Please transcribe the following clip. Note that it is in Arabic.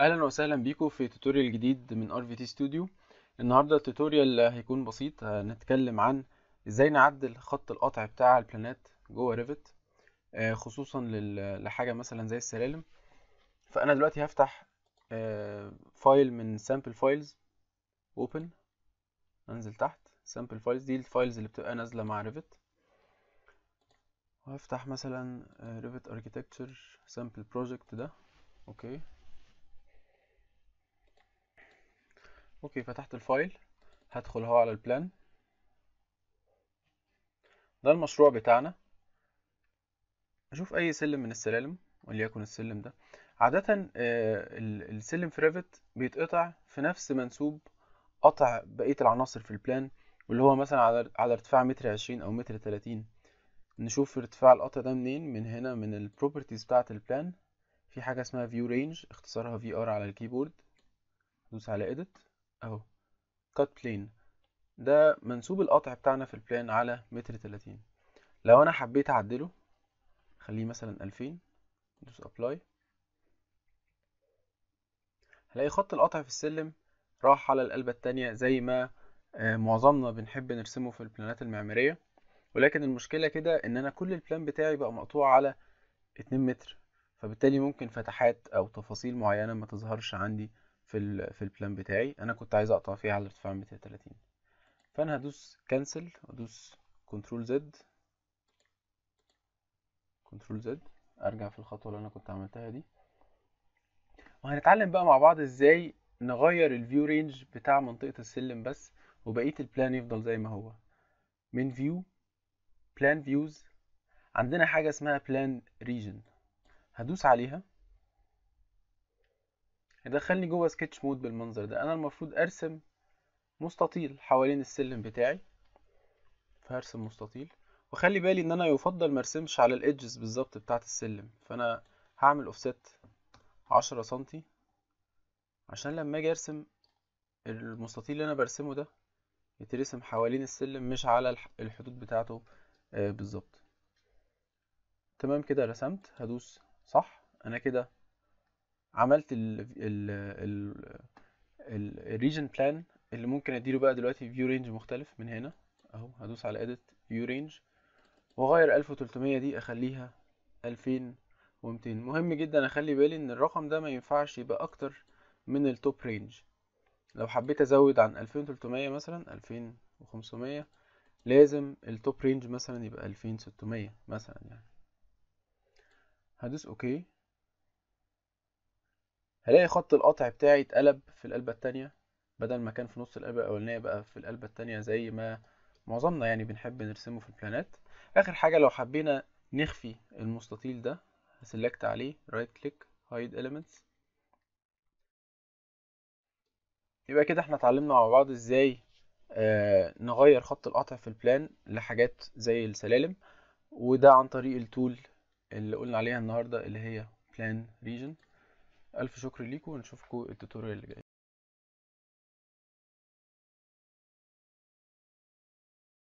اهلا وسهلا بيكم في توتوريال جديد من ار في تي ستوديو النهارده التوتوريال هيكون بسيط هنتكلم عن ازاي نعدل خط القطع بتاع البلانات جوه ريفت آه، خصوصا لحاجه مثلا زي السلالم فانا دلوقتي هفتح فايل آه، من سامبل فايلز اوبن انزل تحت سامبل فايلز دي الفايلز اللي بتبقى نازله مع ريفت وهفتح مثلا ريفت اركيتكتشر سامبل بروجكت ده اوكي اوكي فتحت الفايل هدخل اهو على البلان ده المشروع بتاعنا اشوف اي سلم من السلالم وليكن السلم ده عادة آه، السلم في ريفت بيتقطع في نفس منسوب قطع بقية العناصر في البلان واللي هو مثلا على ارتفاع متر عشرين او متر تلاتين نشوف ارتفاع القطع ده منين من هنا من البروبرتيز بتاعة البلان في حاجة اسمها view range اختصارها vr على الكيبورد ندوس على edit اهو cut plane ده منسوب القطع بتاعنا في البلان على متر تلاتين لو انا حبيت اعدله خليه مثلا الفين ندوس ابلاي هلاقي خط القطع في السلم راح على القلبة التانية زي ما آه، معظمنا بنحب نرسمه في البلانات المعمارية ولكن المشكلة كده ان انا كل البلان بتاعي بقى مقطوع على اتنين متر فبالتالي ممكن فتحات او تفاصيل معينة ما تظهرش عندي في الـ في البلان بتاعي انا كنت عايز اقطع فيها على ارتفاع 230 فانا هدوس كانسل وادوس كنترول زد كنترول زد ارجع في الخطوه اللي انا كنت عملتها دي وهنتعلم بقى مع بعض ازاي نغير الفيو رينج بتاع منطقه السلم بس وبقيه البلان يفضل زي ما هو من فيو بلان فيوز عندنا حاجه اسمها بلان ريجن هدوس عليها يدخلني جوه سكتش مود بالمنظر ده انا المفروض ارسم مستطيل حوالين السلم بتاعي فهرسم مستطيل وخلي بالي ان انا يفضل مرسمش على الادجز بالظبط بتاعت السلم فانا هعمل اوفست عشرة سنتي عشان لما اجي ارسم المستطيل اللي انا برسمه ده يترسم حوالين السلم مش على الحدود بتاعته آه، بالظبط تمام كده رسمت هدوس صح انا كده عملت ال ال ال الريجن بلان اللي ممكن اديله بقى دلوقتي فيو رينج مختلف من هنا اهو هدوس على edit فيو رينج واغير 1300 دي اخليها 2200 مهم جدا اخلي بالي ان الرقم ده ما ينفعش يبقى اكتر من التوب رينج لو حبيت ازود عن 2300 مثلا 2500 لازم التوب رينج مثلا يبقى 2600 مثلا يعني هدوس اوكي هلاقي خط القطع بتاعي اتقلب في القلبة التانية بدل ما كان في نص القلبة الأولانية بقى في القلبة التانية زي ما معظمنا يعني بنحب نرسمه في البلانات آخر حاجة لو حبينا نخفي المستطيل ده هسلكت عليه رايت كليك هايد إليمنتس يبقى كده احنا اتعلمنا مع بعض ازاي آه نغير خط القطع في البلان لحاجات زي السلالم وده عن طريق التول اللي قلنا عليها النهاردة اللي هي plan region الف شكر ليكم ونشوفكم التوتوريال اللي جاي